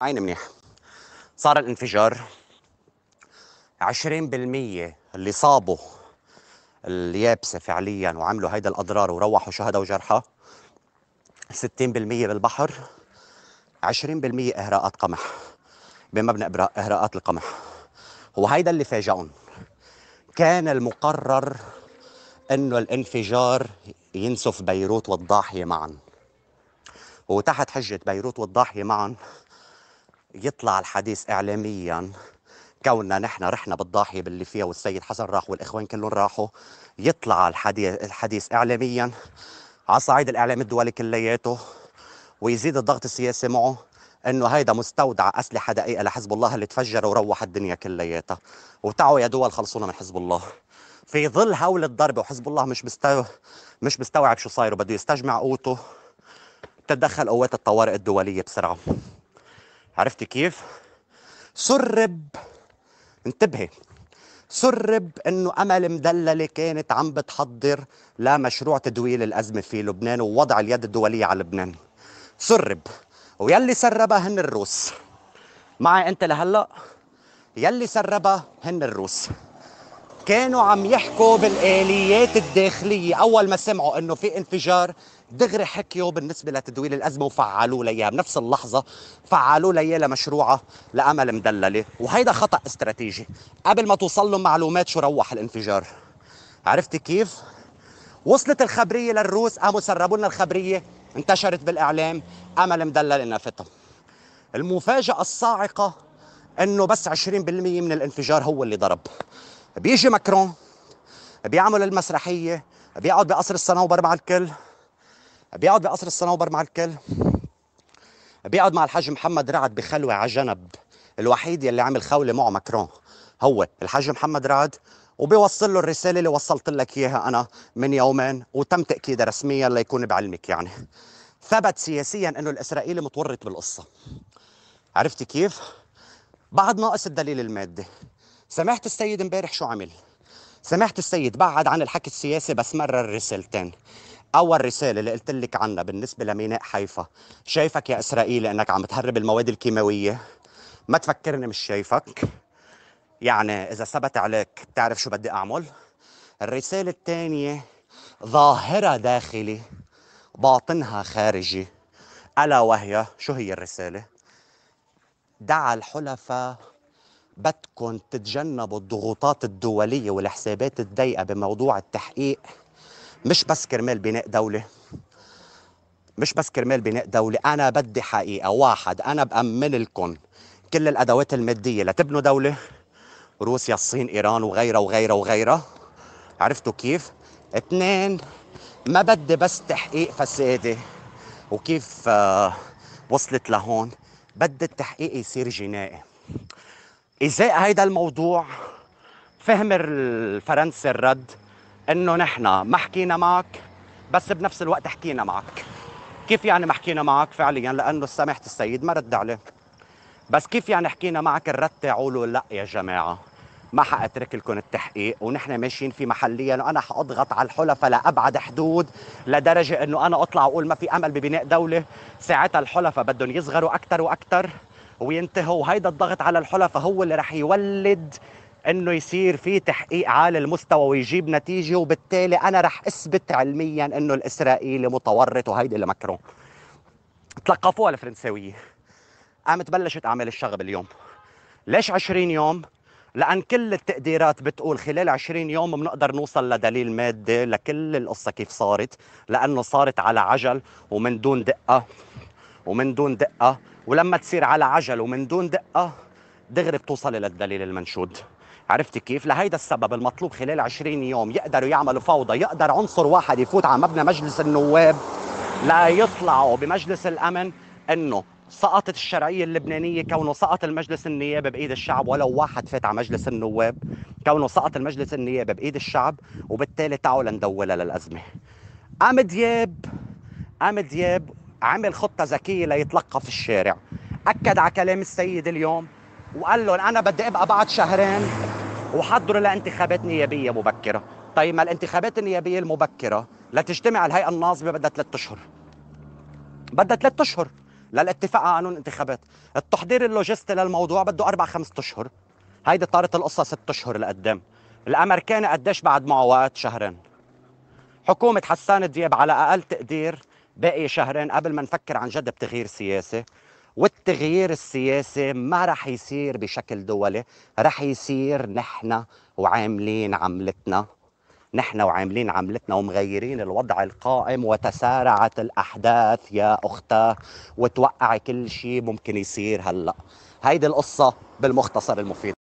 عين منيح صار الانفجار 20% اللي صابوا اليابسة فعليا وعملوا هيدا الأضرار وروحوا شهداء وجرحى 60% بالبحر 20% إهراءات قمح بمبنى إهراءات القمح وهيدا اللي فاجئهم كان المقرر انه الانفجار ينسف بيروت والضاحيه معا وتحت حجه بيروت والضاحيه معا يطلع الحديث اعلاميا كوننا نحن رحنا بالضاحيه باللي فيها والسيد حسن راح والاخوان كلهم راحوا يطلع الحديث الحديث اعلاميا على صعيد الاعلام الدولي كلياته ويزيد الضغط السياسي معه انه هيدا مستودع اسلحه دقيقه لحزب الله اللي تفجر وروح الدنيا كلياتها وتعوا يا دول خلصونا من حزب الله في ظل هول الضربه وحزب الله مش مستو... مش مستوعب شو صاير وبده يستجمع قوته تتدخل قوات الطوارئ الدوليه بسرعه عرفت كيف سرب انتبهي سرب انه امل مدلله كانت عم بتحضر لمشروع تدويل الازمه في لبنان ووضع اليد الدوليه على لبنان سرب ويلي سربها هن الروس معي انت لهلا يلي سربها هن الروس كانوا عم يحكوا بالاليات الداخليه اول ما سمعوا انه في انفجار دغري حكيوا بالنسبه لتدويل الازمه وفعلوا ليها بنفس اللحظه فعلوا ليها لمشروعه لامل مدلله وهيدا خطا استراتيجي قبل ما توصل لهم معلومات شو روح الانفجار عرفتي كيف وصلت الخبريه للروس قاموا سربوا لنا الخبريه انتشرت بالاعلام امل مدلل انها فتها المفاجاه الصاعقه انه بس 20% من الانفجار هو اللي ضرب بيجي ماكرون بيعمل المسرحيه بيقعد بقصر الصنوبر مع الكل بيقعد بقصر الصنوبر مع الكل بيقعد مع الحاج محمد رعد بخلوه على جنب الوحيد يلي عمل خوله معه ماكرون هو الحاج محمد رعد وبيوصل له الرساله اللي وصلت لك اياها انا من يومين وتم تاكيدها رسميا ليكون بعلمك يعني ثبت سياسيا انه الاسرائيلي متورط بالقصه عرفتي كيف بعد ناقص الدليل المادي سماحه السيد امبارح شو عمل سماحه السيد بعد عن الحكي السياسي بس مرر رسالتين اول رساله اللي قلت لك عنها بالنسبه لميناء حيفا شايفك يا اسرائيل انك عم تهرب المواد الكيماويه ما تفكرني مش شايفك يعني اذا ثبت عليك بتعرف شو بدي اعمل الرساله الثانيه ظاهره داخلي باطنها خارجي الا وهي شو هي الرساله دعا الحلفاء بدكم تتجنبوا الضغوطات الدوليه والحسابات الضيقه بموضوع التحقيق مش بس كرمال بناء دوله مش بس كرمال بناء دولة أنا بدي حقيقة واحد أنا بأمن لكم كل الأدوات المادية لتبنوا دولة روسيا الصين إيران وغيرها وغيرها وغيرها عرفتوا كيف؟ اثنين ما بدي بس تحقيق فسادي وكيف آه، وصلت لهون بدي التحقيق يصير جنائي إزاء هيدا الموضوع فهم الفرنسي الرد انه نحن ما حكينا معك بس بنفس الوقت حكينا معك كيف يعني ما حكينا معك فعليا لانه سماحه السيد ما رد عليه بس كيف يعني حكينا معك الرد تاعوا له لا يا جماعه ما حاترك لكم التحقيق ونحن ماشيين في محليا وانا حاضغط على الحلفاء لابعد حدود لدرجه انه انا اطلع واقول ما في امل ببناء دوله ساعتها الحلفاء بدهم يصغروا اكثر واكثر وينتهوا وهيدا الضغط على الحلفاء هو اللي رح يولد انه يصير في تحقيق على المستوى ويجيب نتيجه وبالتالي انا رح اثبت علميا انه الاسرائيلي متورط وهيدي اللي مكرون تلقفوها الفرنساويه قامت بلشت اعمل الشغب اليوم ليش 20 يوم لان كل التقديرات بتقول خلال 20 يوم بنقدر نوصل لدليل مادي لكل القصه كيف صارت لانه صارت على عجل ومن دون دقه ومن دون دقه ولما تصير على عجل ومن دون دقه دغري بتوصلي للدليل المنشود عرفت كيف؟ لهيدا السبب المطلوب خلال 20 يوم يقدروا يعملوا فوضى، يقدر عنصر واحد يفوت على مبنى مجلس النواب لا يطلعوا بمجلس الامن انه سقطت الشرعيه اللبنانيه كونه سقط المجلس النيابي بايد الشعب ولو واحد فات على مجلس النواب، كونه سقط المجلس النيابي بايد الشعب وبالتالي تعالوا لندولها للازمه. قام دياب قام دياب عمل خطه ذكيه ليتلقى في الشارع، اكد على كلام السيد اليوم وقال لهم انا بدي ابقى بعد شهرين وحضروا لانتخابات نيابيه مبكره طيب ما الانتخابات النيابيه المبكره لا تجتمع الهيئه الناصبه بدها ثلاث اشهر بدها ثلاث اشهر للاتفاق على قانون الانتخابات التحضير اللوجستي للموضوع بده اربع خمس اشهر هيدي طارت القصه ست اشهر لقدام الامريكان قديش بعد معه وقت شهرين حكومه حسان دياب على اقل تقدير باقي شهرين قبل ما نفكر عن جد بتغيير سياسي والتغيير السياسي ما رح يصير بشكل دولي رح يصير نحن وعاملين عملتنا نحن وعاملين عملتنا ومغيرين الوضع القائم وتسارعت الأحداث يا أختاه وتوقع كل شيء ممكن يصير هلأ هيدي القصة بالمختصر المفيد